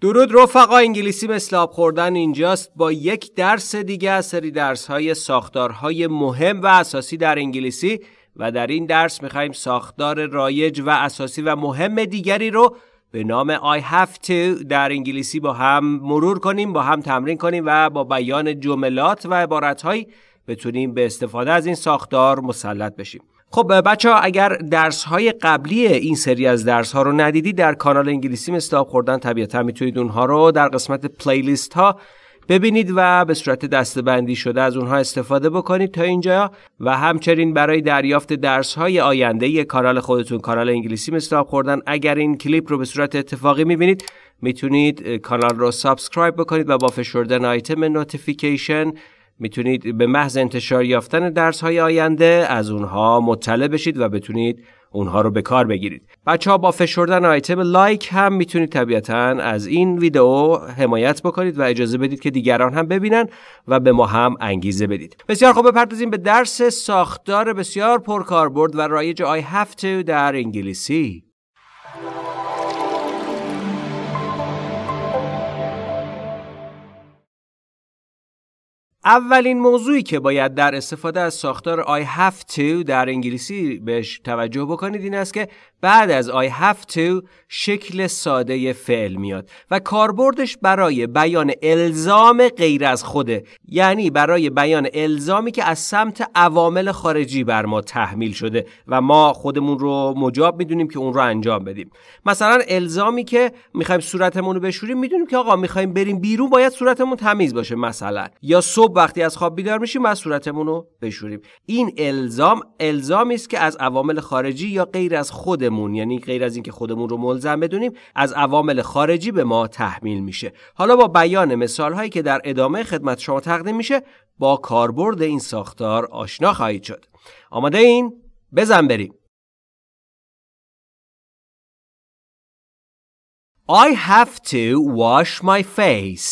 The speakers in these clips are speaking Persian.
درود رفقا انگلیسی مثل آب خوردن اینجاست با یک درس دیگه از سری درس های ساختارهای مهم و اساسی در انگلیسی و در این درس میخوایم ساختار رایج و اساسی و مهم دیگری رو به نام I have to در انگلیسی با هم مرور کنیم با هم تمرین کنیم و با بیان جملات و عبارتهایی بتونیم به استفاده از این ساختار مسلط بشیم خب بچه ها اگر درس های قبلی این سری از درس ها رو ندیدی در کانال انگلیسی مثل خوردن طبیعتا میتونید اونها رو در قسمت پلیلیست ها ببینید و به صورت دستبندی شده از اونها استفاده بکنید تا اینجا و همچنین برای دریافت درس های آینده یه کانال خودتون کانال انگلیسی مثل خوردن اگر این کلیپ رو به صورت اتفاقی میبینید میتونید کانال رو سابسکرایب بکنید و با فشردن آیتم نوتیفیکیشن میتونید به محض انتشار یافتن درس های آینده از اونها مطلع بشید و بتونید اونها رو به کار بگیرید بچه ها با فشردن آیتم لایک هم میتونید طبیعتا از این ویدئو حمایت بکنید و اجازه بدید که دیگران هم ببینن و به ما هم انگیزه بدید بسیار خوب بپردازیم به درس ساختار بسیار پرکاربرد و رایج آی هفته در انگلیسی اولین موضوعی که باید در استفاده از ساختار I have to در انگلیسی بهش توجه بکنید این است که بعد از I have to شکل ساده فعل میاد و کاربردش برای بیان الزام غیر از خوده یعنی برای بیان الزامی که از سمت عوامل خارجی بر ما تحمیل شده و ما خودمون رو مجاب میدونیم که اون رو انجام بدیم مثلا الزامی که میخوایم صورتمون رو بشوریم میدونیم که آقا میخوایم بریم بیرون باید صورتمون تمیز باشه مثلا یا صبح وقتی از خواب بیدار میشیم باید صورتمون رو بشوریم این الزام الزامی است که از عوامل خارجی یا غیر از خود خودمون یعنی غیر از اینکه خودمون رو ملزم بدونیم از عوامل خارجی به ما تحمیل میشه حالا با بیان مثال هایی که در ادامه خدمت شما تقدیم میشه با کاربرد این ساختار آشنا خواهید شد آماده این بزن بریم I have to wash my face.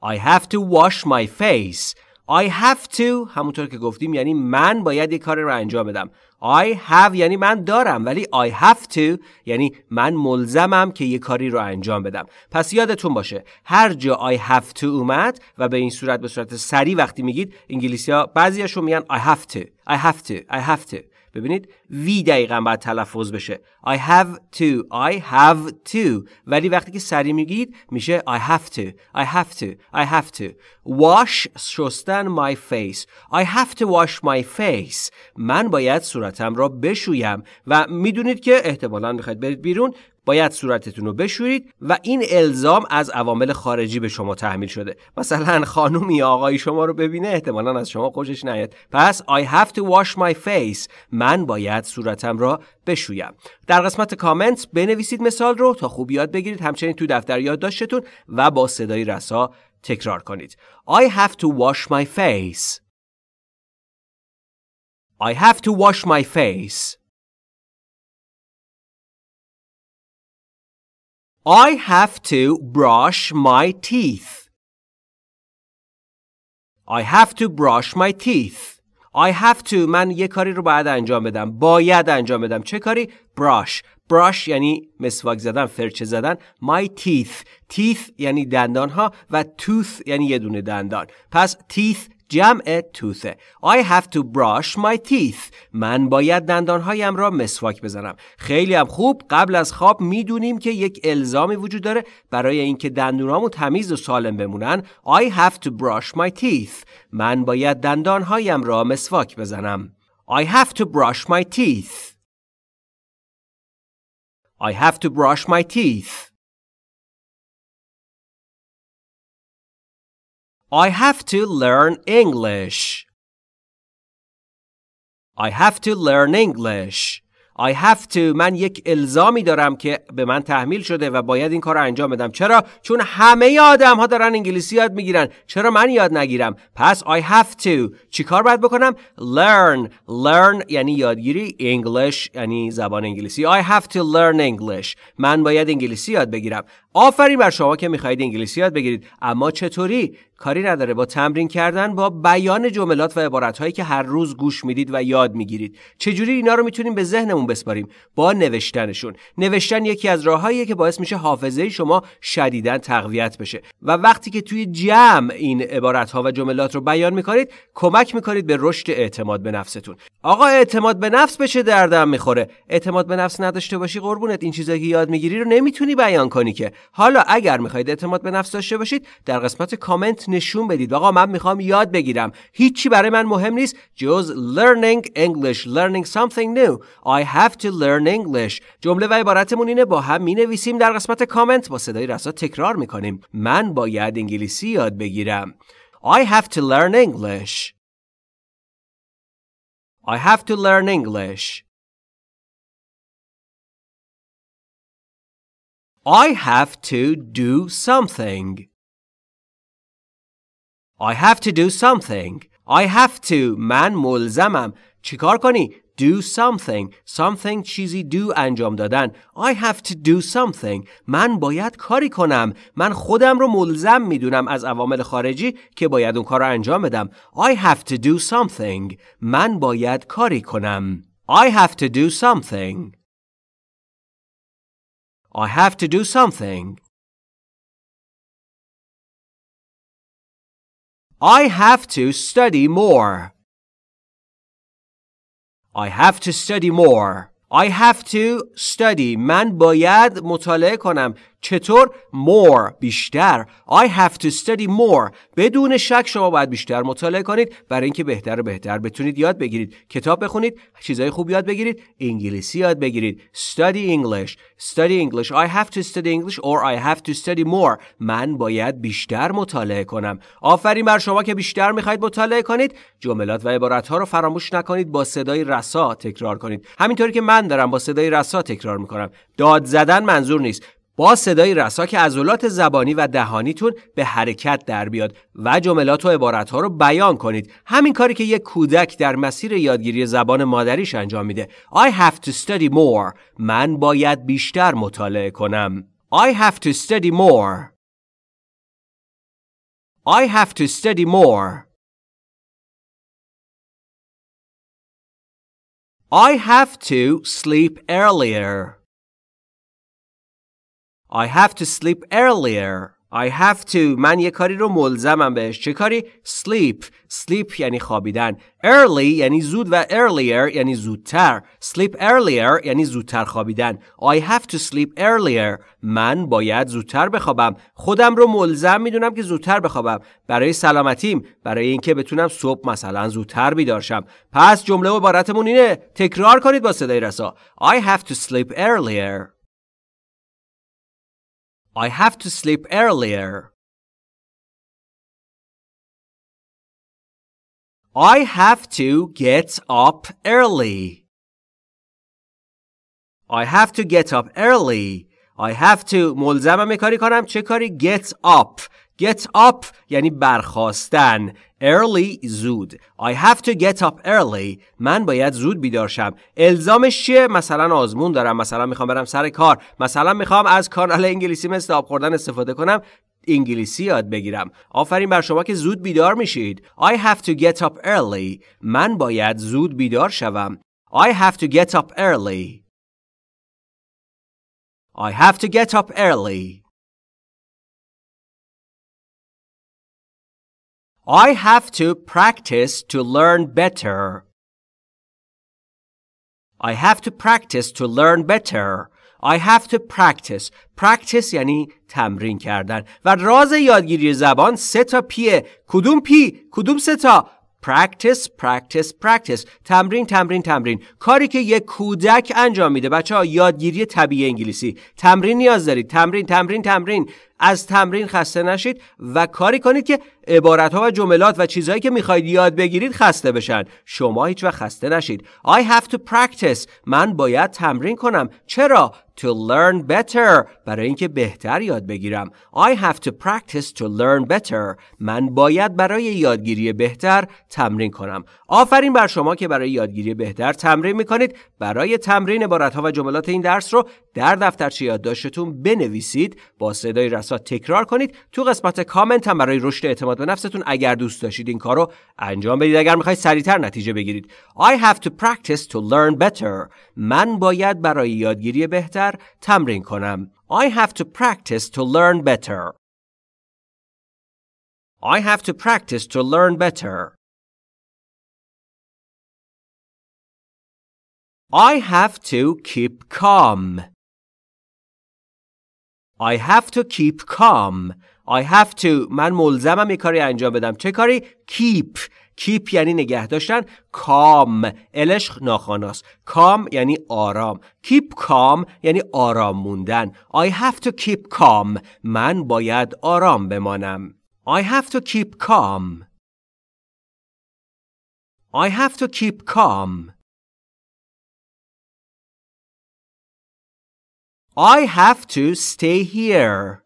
I have to wash my face. I have to همونطور که گفتیم یعنی من باید یه کاری رو انجام بدم I have یعنی من دارم ولی I have to یعنی من ملزمم که یه کاری رو انجام بدم پس یادتون باشه هر جا I have to اومد و به این صورت به صورت سری وقتی میگید انگلیسی ها بعضیاشون میگن I have to I have to I have to ببینید وی دقیقا باید تلفظ بشه I have to I have to ولی وقتی که سری میگید میشه I have to I have to I have to wash شستن my face I have to wash my face من باید صورتم را بشویم و میدونید که احتمالا میخواید برید بیرون باید صورتتون رو بشورید و این الزام از عوامل خارجی به شما تحمیل شده مثلا خانومی آقای شما رو ببینه احتمالا از شما خوشش نیاد پس I have to wash my face من باید صورتم را بشویم در قسمت کامنت بنویسید مثال رو تا خوب یاد بگیرید همچنین تو دفتر یادداشتتون و با صدای رسا تکرار کنید I have to wash my face I have to wash my face I have to brush my teeth. I have to brush my teeth. I have to من یه کاری رو باید انجام بدم. باید انجام بدم. چه کاری؟ brush. brush یعنی مسواک زدن، فرچه زدن. My teeth. teeth یعنی دندان ها و tooth یعنی یه دونه دندان. پس teeth جمع توثه I have to brush my teeth من باید دندانهایم را مسواک بزنم خیلی هم خوب قبل از خواب میدونیم که یک الزامی وجود داره برای اینکه دندونامو تمیز و سالم بمونن I have to brush my teeth من باید دندانهایم را مسواک بزنم I have to brush my teeth I have to brush my teeth I have to learn English. I have to learn English. I have to من یک الزامی دارم که به من تحمیل شده و باید این کار رو انجام بدم چرا چون همه آدم ها دارن انگلیسی یاد میگیرن چرا من یاد نگیرم پس I have to کار باید بکنم learn learn یعنی یادگیری English یعنی زبان انگلیسی I have to learn English من باید انگلیسی یاد بگیرم آفرین بر شما که میخواهید انگلیسی یاد بگیرید اما چطوری کاری نداره با تمرین کردن با بیان جملات و عبارتهایی که هر روز گوش میدید و یاد میگیرید چجوری اینا رو میتونیم به ذهنمون بسپاریم با نوشتنشون نوشتن یکی از راههایی که باعث میشه حافظه شما شدیدا تقویت بشه و وقتی که توی جمع این عبارتها و جملات رو بیان میکنید کمک میکنید به رشد اعتماد به نفستون آقا اعتماد به نفس به چه دردم میخوره اعتماد به نفس نداشته باشی قربونت این چیزایی که یاد میگیری رو نمیتونی بیان کنی که حالا اگر میخواید اعتماد به نفس داشته باشید در قسمت کامنت نشون بدید آقا من میخوام یاد بگیرم هیچی برای من مهم نیست جز learning English learning something new I have to learn English جمله و عبارتمون اینه با هم مینویسیم در قسمت کامنت با صدای رسا تکرار میکنیم من باید انگلیسی یاد بگیرم I have to learn English I have to learn English I have to do something. I have to do something. I have to. man mul چیکار کنی؟ Do something. Something چیزی do انجام دادن. I have to do something. من باید کاری کنم. من خودم رو ملزم میدونم از عوامل خارجی که باید اون کار رو انجام بدم. I have to do something. من باید کاری کنم. I have to do something. I have to do something. I have to study more. I have to study more. I have to study. من باید مطالعه کنم. چطور more بیشتر I have to study more بدون شک شما باید بیشتر مطالعه کنید برای اینکه بهتر و بهتر بتونید یاد بگیرید کتاب بخونید چیزهای خوب یاد بگیرید انگلیسی یاد بگیرید study English study English I have to study English or I have to study more من باید بیشتر مطالعه کنم آفرین بر شما که بیشتر میخواید مطالعه کنید جملات و عبارت ها رو فراموش نکنید با صدای رسا تکرار کنید همینطوری که من دارم با صدای رسا تکرار میکنم داد زدن منظور نیست با صدای رسا که عضلات زبانی و دهانیتون به حرکت در بیاد و جملات و عبارتها رو بیان کنید همین کاری که یک کودک در مسیر یادگیری زبان مادریش انجام میده I have to study more من باید بیشتر مطالعه کنم I have to study more I have to study more I have to sleep earlier I have to sleep earlier I have to من یه کاری رو ملزمم بهش چه کاری؟ sleep sleep یعنی خوابیدن early یعنی زود و earlier یعنی زودتر sleep earlier یعنی زودتر خوابیدن I have to sleep earlier من باید زودتر بخوابم خودم رو ملزم میدونم که زودتر بخوابم برای سلامتیم برای اینکه بتونم صبح مثلا زودتر بیدارشم پس جمله و عبارتمون اینه تکرار کنید با صدای رسا I have to sleep earlier I have to sleep earlier. I have to get up early. I have to get up early. I have to ملزمم کاری کنم چه کاری get up Get up یعنی برخواستن early زود I have to get up early من باید زود بیدار شم الزامش چیه مثلا آزمون دارم مثلا میخوام برم سر کار مثلا میخوام از کانال انگلیسی مثل آب خوردن استفاده کنم انگلیسی یاد بگیرم آفرین بر شما که زود بیدار میشید I have to get up early من باید زود بیدار شوم I have to get up early I have to get up early I have to practice to learn better. I have to practice to learn better. I have to practice. Practice یعنی تمرین کردن و راز یادگیری زبان سه تا پیه. کدوم پی؟ کدوم سه تا؟ پرکتیس پرکتیس پرکتیس تمرین تمرین تمرین کاری که یک کودک انجام میده بچه ها یادگیری طبیعی انگلیسی تمرین نیاز دارید تمرین تمرین تمرین از تمرین خسته نشید و کاری کنید که عبارت ها و جملات و چیزهایی که میخواید یاد بگیرید خسته بشن شما هیچ و خسته نشید I have to practice من باید تمرین کنم چرا to learn better برای اینکه بهتر یاد بگیرم I have to practice to learn better من باید برای یادگیری بهتر تمرین کنم آفرین بر شما که برای یادگیری بهتر تمرین میکنید برای تمرین عبارتها و جملات این درس رو در دفترچه یادداشتتون بنویسید با صدای رسات تکرار کنید تو قسمت کامنت هم برای رشد اعتماد به نفستون اگر دوست داشتید این کارو انجام بدید اگر میخواید سریعتر نتیجه بگیرید I have to practice to learn better من باید برای یادگیری بهتر تمرین کنم. I have to practice to learn better. I have to practice to learn better. I have to keep calm. I have to keep calm. I have to من ملزمم یه کاری انجام بدم. چه کاری؟ keep کیپ یعنی نگه داشتن کام الش ناخاناست کام یعنی آرام کیپ کام یعنی آرام موندن I have to keep calm من باید آرام بمانم I have to keep calm I have to keep calm I have to stay here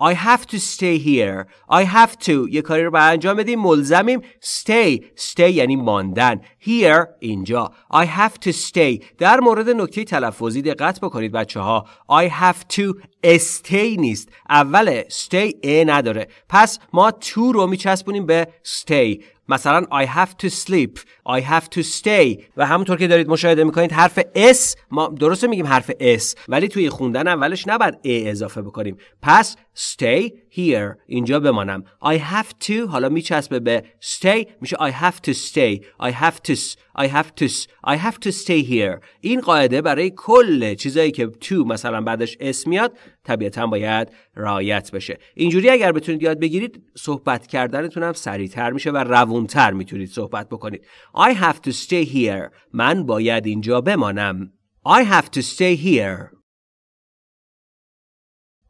I have to stay here. I have to یه کاری رو باید انجام بدیم ملزمیم stay. stay یعنی ماندن. Here اینجا. I have to stay. در مورد نکته تلفظی دقت بکنید بچه ها. I have to stay نیست. اول stay A نداره. پس ما to رو میچسبونیم به stay. مثلا I have to sleep. I have to stay و همونطور که دارید مشاهده میکنید حرف S ما درسته میگیم حرف S ولی توی خوندن اولش نباید A اضافه بکنیم پس stay here اینجا بمانم I have to حالا میچسبه به stay میشه I have to stay I have to I have to I have to stay here این قاعده برای کل چیزایی که تو مثلا بعدش اس میاد طبیعتا باید رایت بشه اینجوری اگر بتونید یاد بگیرید صحبت کردنتون هم سریعتر میشه و روونتر میتونید صحبت بکنید I have to stay here. من باید اینجا بمانم. I have to stay here.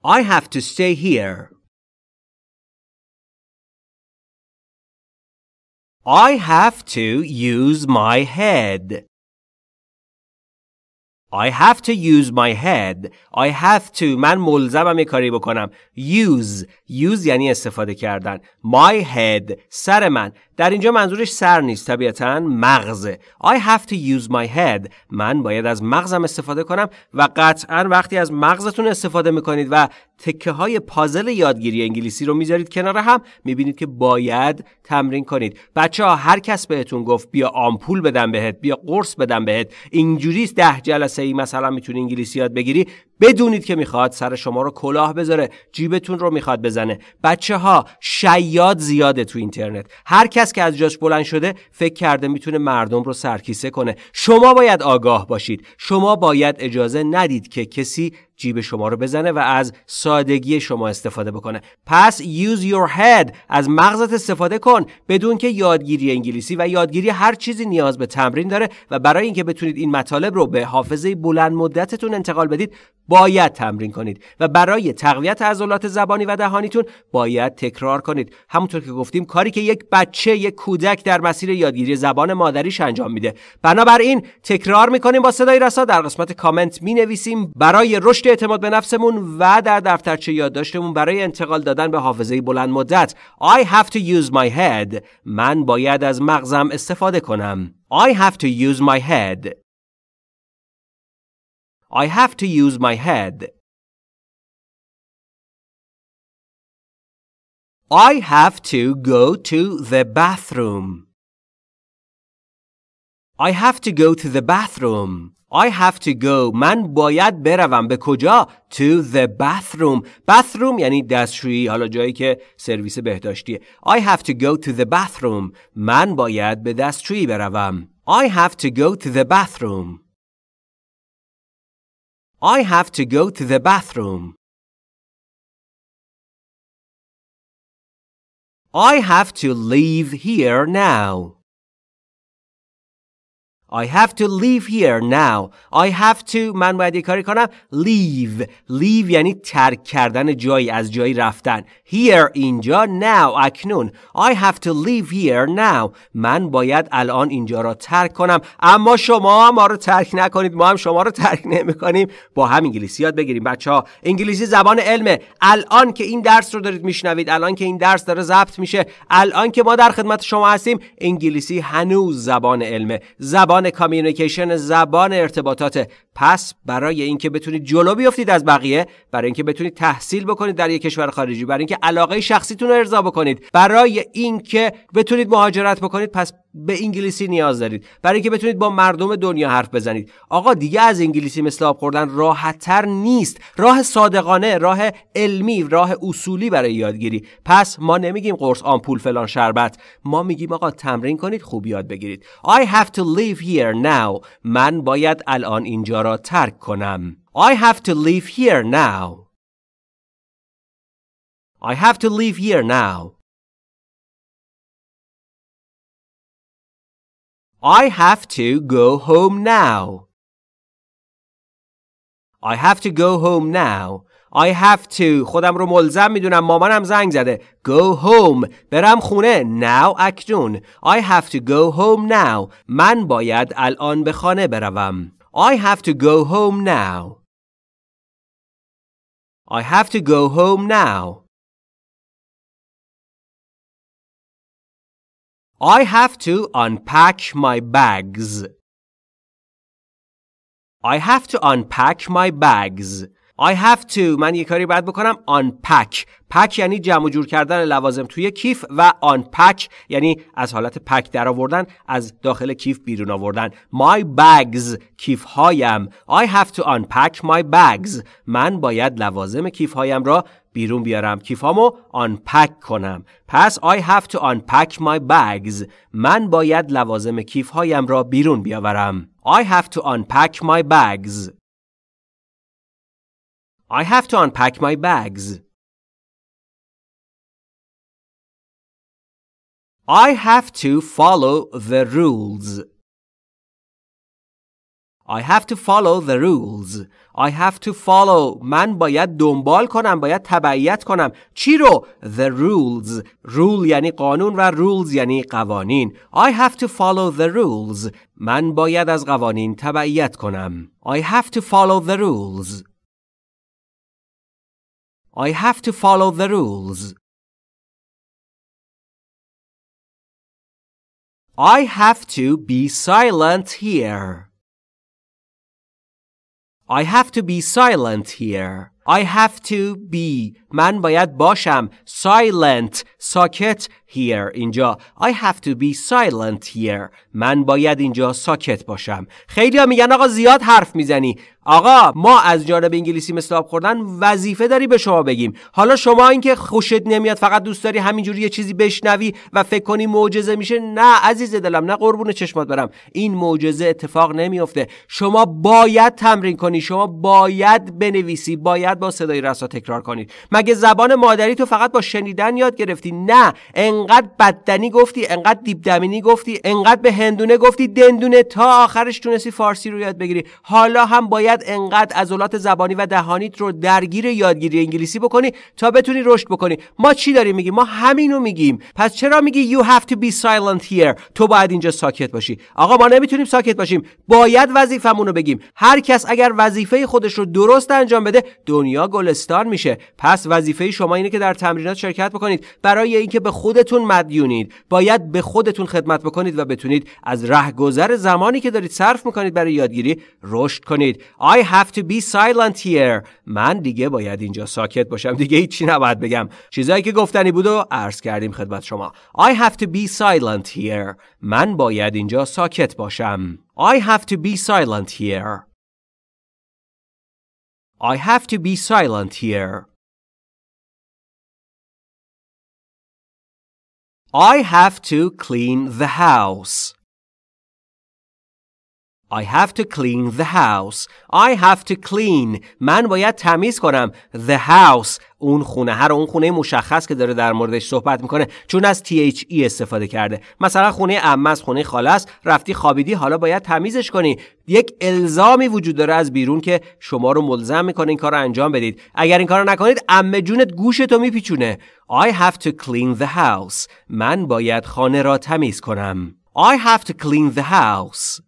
I have to stay here. I have to use my head. I have to use my head. I have to. من ملزمم یه کاری بکنم. Use. Use یعنی استفاده کردن. My head. سر من. در اینجا منظورش سر نیست طبیعتا مغزه I have to use my head من باید از مغزم استفاده کنم و قطعا وقتی از مغزتون استفاده میکنید و تکه های پازل یادگیری انگلیسی رو میذارید کنار هم میبینید که باید تمرین کنید بچه ها هر کس بهتون گفت بیا آمپول بدم بهت بیا قرص بدم بهت اینجوری ده جلسه ای مثلا میتونی انگلیسی یاد بگیری بدونید که میخواد سر شما رو کلاه بذاره جیبتون رو میخواد بزنه بچه ها شیاد زیاده تو اینترنت هر کس که از جاش بلند شده فکر کرده میتونه مردم رو سرکیسه کنه شما باید آگاه باشید شما باید اجازه ندید که کسی جیب شما رو بزنه و از سادگی شما استفاده بکنه پس use your head از مغزت استفاده کن بدون که یادگیری انگلیسی و یادگیری هر چیزی نیاز به تمرین داره و برای اینکه بتونید این مطالب رو به حافظه بلند مدتتون انتقال بدید باید تمرین کنید و برای تقویت عضلات زبانی و دهانیتون باید تکرار کنید همونطور که گفتیم کاری که یک بچه یک کودک در مسیر یادگیری زبان مادریش انجام میده بنابراین تکرار میکنیم با صدای رسا در قسمت کامنت مینویسیم برای رشد اعتماد به نفسمون و در دفترچه یادداشتمون برای انتقال دادن به حافظه بلند مدت I have to use my head من باید از مغزم استفاده کنم I have to use my head I have to use my head I have to go to the bathroom I have to go to the bathroom. I have to go. من باید بروم. به کجا؟ To the bathroom. Bathroom یعنی دستشویی. حالا جایی که سرویس بهداشتیه. I have to go to the bathroom. من باید به دستشویی بروم. I have to go to the bathroom. I have to go to the bathroom. I have to leave here now. I have to leave here now. I have to من باید یه کاری کنم leave. leave یعنی ترک کردن جایی از جایی رفتن. here اینجا now اکنون. I have to leave here now. من باید الان اینجا را ترک کنم. اما شما ما رو ترک نکنید. ما هم شما رو ترک نمی کنیم. با هم انگلیسی یاد بگیریم بچه ها. انگلیسی زبان علمه. الان که این درس رو دارید میشنوید. الان که این درس داره ضبط میشه. الان که ما در خدمت شما هستیم انگلیسی هنوز زبان علمه. زبان زبان کامیونیکیشن زبان ارتباطات پس برای اینکه بتونید جلو بیافتید از بقیه برای اینکه بتونید تحصیل بکنید در یک کشور خارجی برای اینکه علاقه شخصیتون رو ارضا بکنید برای اینکه بتونید مهاجرت بکنید پس به انگلیسی نیاز دارید برای اینکه بتونید با مردم دنیا حرف بزنید آقا دیگه از انگلیسی مثل آب خوردن راحتتر نیست راه صادقانه راه علمی راه اصولی برای یادگیری پس ما نمیگیم قرص آمپول فلان شربت ما میگیم آقا تمرین کنید خوب یاد بگیرید I have to live here now من باید الان اینجا را را ترک کنم. I have to leave here now. I have to leave here now. I have to go home now. I have to go home now. I have to خودم رو ملزم میدونم مامانم زنگ زده go home برم خونه now اکنون I have to go home now من باید الان به خانه بروم I have to go home now. I have to go home now. I have to unpack my bags. I have to unpack my bags. I have to من یه کاری باید بکنم unpack پک یعنی جمع جور کردن لوازم توی کیف و Unpack یعنی از حالت پک در آوردن از داخل کیف بیرون آوردن my bags کیف هایم I have to unpack my bags من باید لوازم کیف هایم را بیرون بیارم کیفامو Unpack کنم پس I have to unpack my bags من باید لوازم کیف هایم را بیرون بیاورم I have to unpack my bags I have to unpack my bags. I have to follow the rules. I have to follow the rules. I have to follow. من باید دنبال کنم. باید تبعیت کنم. چی رو؟ The rules. Rule یعنی قانون و rules یعنی قوانین. I have to follow the rules. من باید از قوانین تبعیت کنم. I have to follow the rules. I have to follow the rules. I have to be silent here. I have to be silent here. I have to be من باید باشم silent ساکت here اینجا I have to be silent here من باید اینجا ساکت باشم خیلی ها میگن آقا زیاد حرف میزنی آقا ما از جانب انگلیسی مثل خوردن وظیفه داری به شما بگیم حالا شما اینکه خوشت نمیاد فقط دوست داری همینجوری یه چیزی بشنوی و فکر کنی معجزه میشه نه عزیز دلم نه قربون چشمات برم این معجزه اتفاق نمیفته شما باید تمرین کنی شما باید بنویسی باید با صدای رسا تکرار کنی مگه زبان مادری تو فقط با شنیدن یاد گرفتی نه انقدر بدنی گفتی انقدر دیبدمینی گفتی انقدر به هندونه گفتی دندونه تا آخرش تونستی فارسی رو یاد بگیری حالا هم باید باید انقدر عضلات زبانی و دهانیت رو درگیر یادگیری انگلیسی بکنی تا بتونی رشد بکنی ما چی داریم میگیم ما همینو میگیم پس چرا میگی you have to be silent here تو باید اینجا ساکت باشی آقا ما نمیتونیم ساکت باشیم باید وظیفمون رو بگیم هر کس اگر وظیفه خودش رو درست انجام بده دنیا گلستان میشه پس وظیفه شما اینه که در تمرینات شرکت بکنید برای اینکه به خودتون مدیونید باید به خودتون خدمت بکنید و بتونید از رهگذر زمانی که دارید صرف میکنید برای یادگیری رشد کنید I have to be silent here من دیگه باید اینجا ساکت باشم دیگه هیچی نباید بگم چیزایی که گفتنی بود و عرض کردیم خدمت شما I have to be silent here من باید اینجا ساکت باشم I have to be silent here I have to be silent here I have to clean the house I have to clean the house. I have to clean. من باید تمیز کنم the house اون خونه هر اون خونه مشخص که داره در موردش صحبت میکنه چون از THE استفاده کرده مثلا خونه عمه از خونه خاله رفتی خوابیدی حالا باید تمیزش کنی یک الزامی وجود داره از بیرون که شما رو ملزم میکنه این کار رو انجام بدید اگر این کار رو نکنید عمه جونت گوشتو میپیچونه I have to clean the house من باید خانه را تمیز کنم I have to clean the house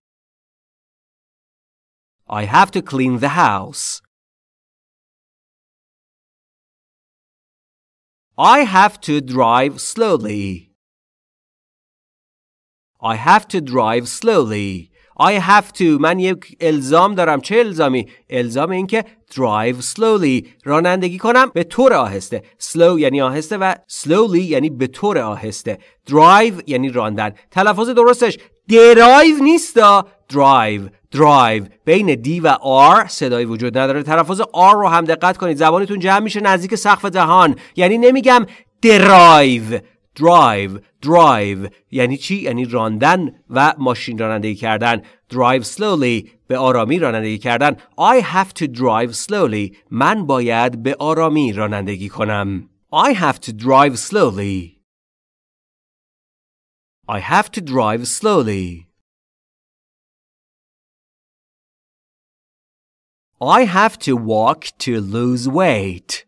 I have to clean the house. I have to drive slowly. I have to drive slowly. I have to من یک الزام دارم چه الزامی؟ الزام این که drive slowly رانندگی کنم به طور آهسته slow یعنی آهسته و slowly یعنی به طور آهسته drive یعنی راندن تلفظ درستش درایو نیستا drive drive بین دی و آر صدایی وجود نداره تلفظ آر رو هم دقت کنید زبانتون جمع میشه نزدیک سقف دهان یعنی نمیگم درایو درایو درایو یعنی چی یعنی راندن و ماشین رانندگی کردن درایو سلولی به آرامی رانندگی کردن I have to drive slowly من باید به آرامی رانندگی کنم I have to drive slowly I have to drive slowly I have to walk to lose weight.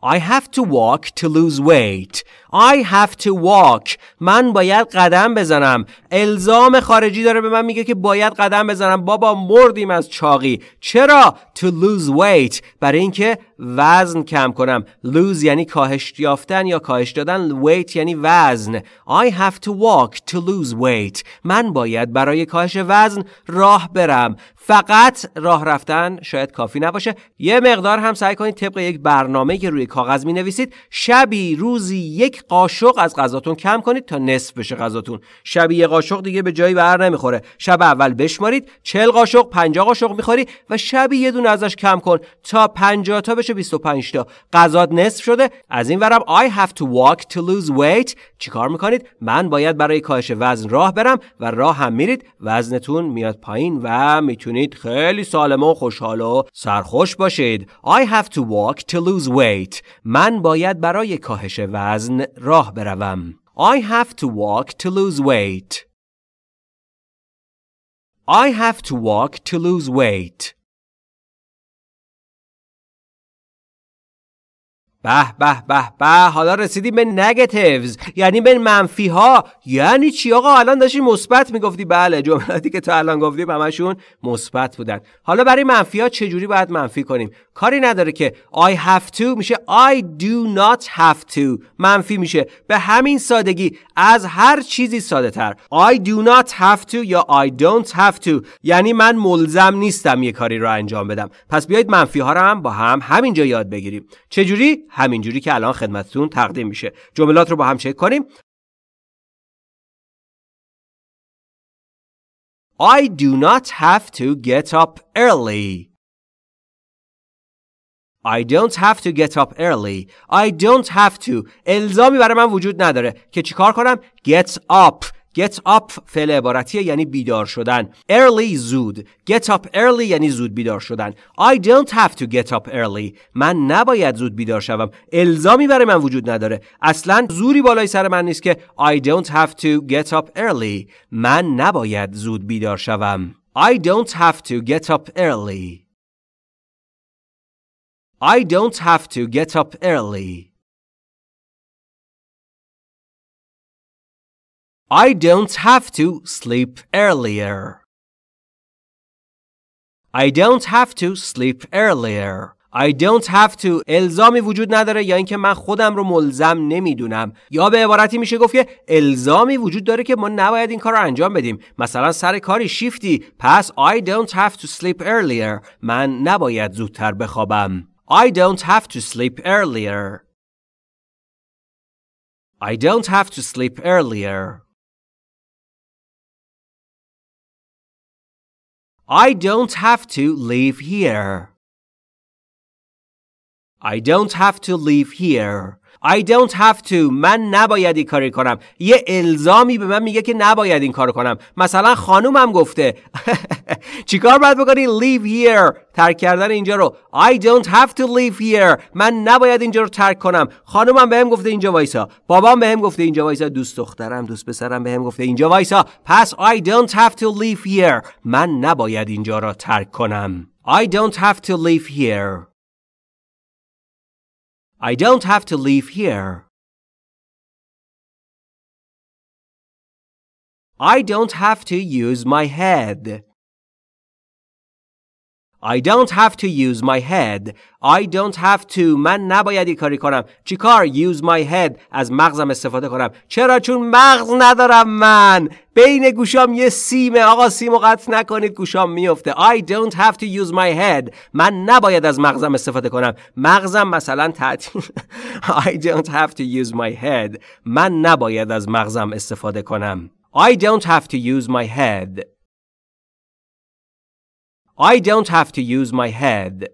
I have to walk to lose weight. I have to walk. من باید قدم بزنم. الزام خارجی داره به من میگه که باید قدم بزنم. بابا مردیم از چاقی. چرا؟ To lose weight. برای اینکه وزن کم کنم lose یعنی کاهش یافتن یا کاهش دادن weight یعنی وزن I have to walk to lose weight من باید برای کاهش وزن راه برم فقط راه رفتن شاید کافی نباشه یه مقدار هم سعی کنید طبق یک برنامه که روی کاغذ می نویسید شبی روزی یک قاشق از غذاتون کم کنید تا نصف بشه غذاتون شبی یه قاشق دیگه به جایی بر نمیخوره شب اول بشمارید چل قاشق پنجا قاشق میخوری و شبی یه دونه ازش کم کن تا 50 تا بشه بشه 25 تا غذات نصف شده از این ورم I have to walk to lose weight چیکار میکنید من باید برای کاهش وزن راه برم و راه هم میرید وزنتون میاد پایین و میتونید خیلی سالم و خوشحال و سرخوش باشید I have to walk to lose weight من باید برای کاهش وزن راه بروم I have to walk to lose weight I have to walk to lose weight به به به به حالا رسیدیم به نگتیوز یعنی به منفی ها یعنی چی آقا الان داشتی مثبت میگفتی بله جملاتی که تو الان گفتی همشون مثبت بودن حالا برای منفی ها چه جوری باید منفی کنیم کاری نداره که I have to میشه I do not have to منفی میشه به همین سادگی از هر چیزی ساده تر I do not have to یا I don't have to یعنی من ملزم نیستم یه کاری را انجام بدم پس بیایید منفی ها رو هم با هم همینجا یاد بگیریم جوری همینجوری که الان خدمتتون تقدیم میشه جملات رو با هم چک کنیم I do not have to get up early. I don't have to get up early. I don't have to. الزامی برای من وجود نداره که چیکار کنم؟ Get up. Get up فعل عبارتی یعنی بیدار شدن Early زود Get up early یعنی زود بیدار شدن I don't have to get up early من نباید زود بیدار شوم الزامی برای من وجود نداره اصلا زوری بالای سر من نیست که I don't have to get up early من نباید زود بیدار شوم I don't have to get up early I don't have to get up early I don't have to sleep earlier. I don't have to sleep earlier. I don't have to الزامی وجود نداره یا اینکه من خودم رو ملزم نمیدونم یا به عبارتی میشه گفت که الزامی وجود داره که ما نباید این کار رو انجام بدیم مثلا سر کاری شیفتی پس I don't have to sleep earlier من نباید زودتر بخوابم I don't have to sleep earlier I don't have to sleep earlier I don't have to leave here. I don't have to live here I don't have to من نباید این کاری کنم یه الزامی به من میگه که نباید این کار کنم مثلا خانومم گفته چیکار باید بکنی leave here ترک کردن اینجا رو I don't have to leave here من نباید اینجا رو ترک کنم خانومم بهم گفته اینجا وایسا بابام بهم گفته اینجا وایسا دوست دخترم دوست پسرم بهم گفته اینجا وایسا پس I don't have to leave here من نباید اینجا را ترک کنم I don't have to leave here I don't have to leave here. I don't have to use my head. I don't have to use my head. I don't have to. من نباید کاری کنم. چی کار؟ Use my head. از مغزم استفاده کنم. چرا؟ چون مغز ندارم من. بین گوشام یه سیمه. آقا سیمو قطع نکنید گوشام میفته. I don't have to use my head. من نباید از مغزم استفاده کنم. مغزم مثلا تعطیل. I don't have to use my head. من نباید از مغزم استفاده کنم. I don't have to use my head. I don't have to use my head.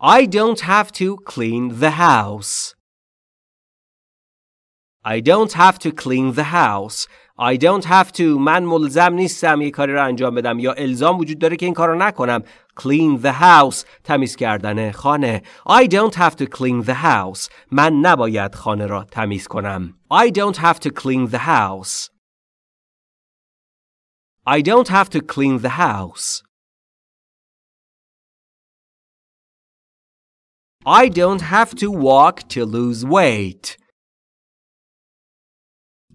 I don't have to clean the house. I don't have to clean the house. I don't have to من ملزم نیستم یه کاری را انجام بدم یا الزام وجود داره که این کار نکنم clean the house تمیز کردن خانه I don't have to clean the house من نباید خانه را تمیز کنم I don't have to clean the house I don't have to clean the house. I don't have to walk to lose weight.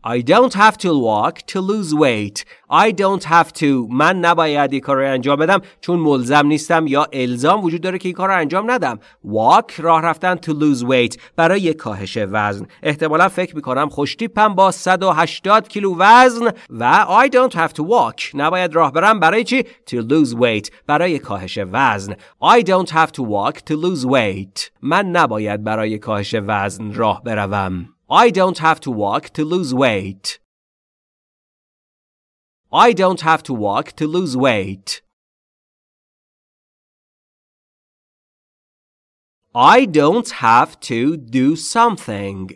I don't have to walk to lose weight. I don't have to. من نباید این کار رو انجام بدم چون ملزم نیستم یا الزام وجود داره که این کار رو انجام ندم. Walk راه رفتن to lose weight برای کاهش وزن. احتمالا فکر میکنم خوشتیپم با 180 کیلو وزن و I don't have to walk. نباید راه برم برای چی؟ To lose weight برای کاهش وزن. I don't have to walk to lose weight. من نباید برای کاهش وزن راه بروم. I don't have to walk to lose weight. I don't have to walk to lose weight. I don't have to do something.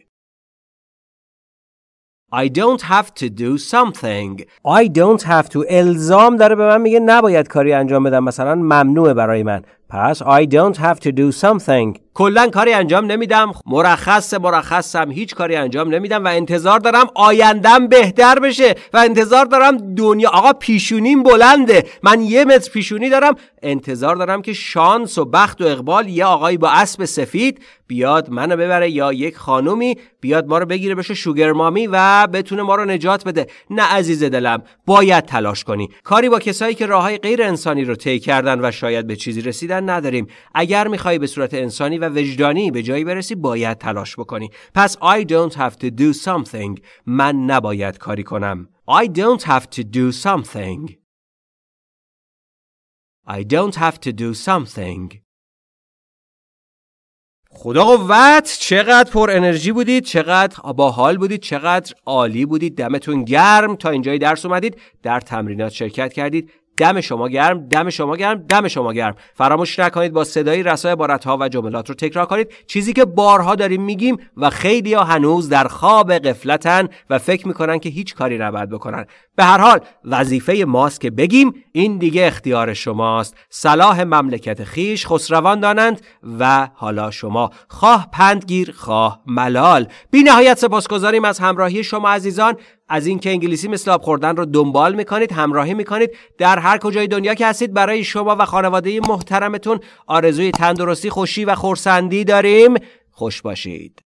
I don't have to do something. I don't have to الزام داره به من میگه نباید کاری انجام بدم مثلا ممنوعه برای من پس I don't have to do something کلن کاری انجام نمیدم مرخص مرخصم هیچ کاری انجام نمیدم و انتظار دارم آیندم بهتر بشه و انتظار دارم دنیا آقا پیشونیم بلنده من یه متر پیشونی دارم انتظار دارم که شانس و بخت و اقبال یه آقایی با اسب سفید بیاد منو ببره یا یک خانومی بیاد ما رو بگیره بشه شوگر مامی و بتونه ما رو نجات بده نه عزیز دلم باید تلاش کنی کاری با کسایی که راههای غیر انسانی رو طی کردن و شاید به چیزی رسیدن نداریم اگر میخوای به صورت انسانی و وجدانی به جایی برسی باید تلاش بکنی پس I don't have to do something من نباید کاری کنم I don't have to do something I don't have to do something خدا قوت چقدر پر انرژی بودید چقدر باحال بودید چقدر عالی بودید دمتون گرم تا اینجای درس اومدید در تمرینات شرکت کردید دم شما گرم دم شما گرم دم شما گرم فراموش نکنید با صدای رسای ها و جملات رو تکرار کنید چیزی که بارها داریم میگیم و خیلی ها هنوز در خواب قفلتن و فکر میکنن که هیچ کاری نباید بکنن به هر حال وظیفه ماست که بگیم این دیگه اختیار شماست صلاح مملکت خیش خسروان دانند و حالا شما خواه پندگیر خواه ملال بی نهایت سپاسگزاریم از همراهی شما عزیزان از اینکه انگلیسی مثل آب خوردن رو دنبال میکنید همراهی میکنید در هر کجای دنیا که هستید برای شما و خانواده محترمتون آرزوی تندرستی خوشی و خورسندی داریم خوش باشید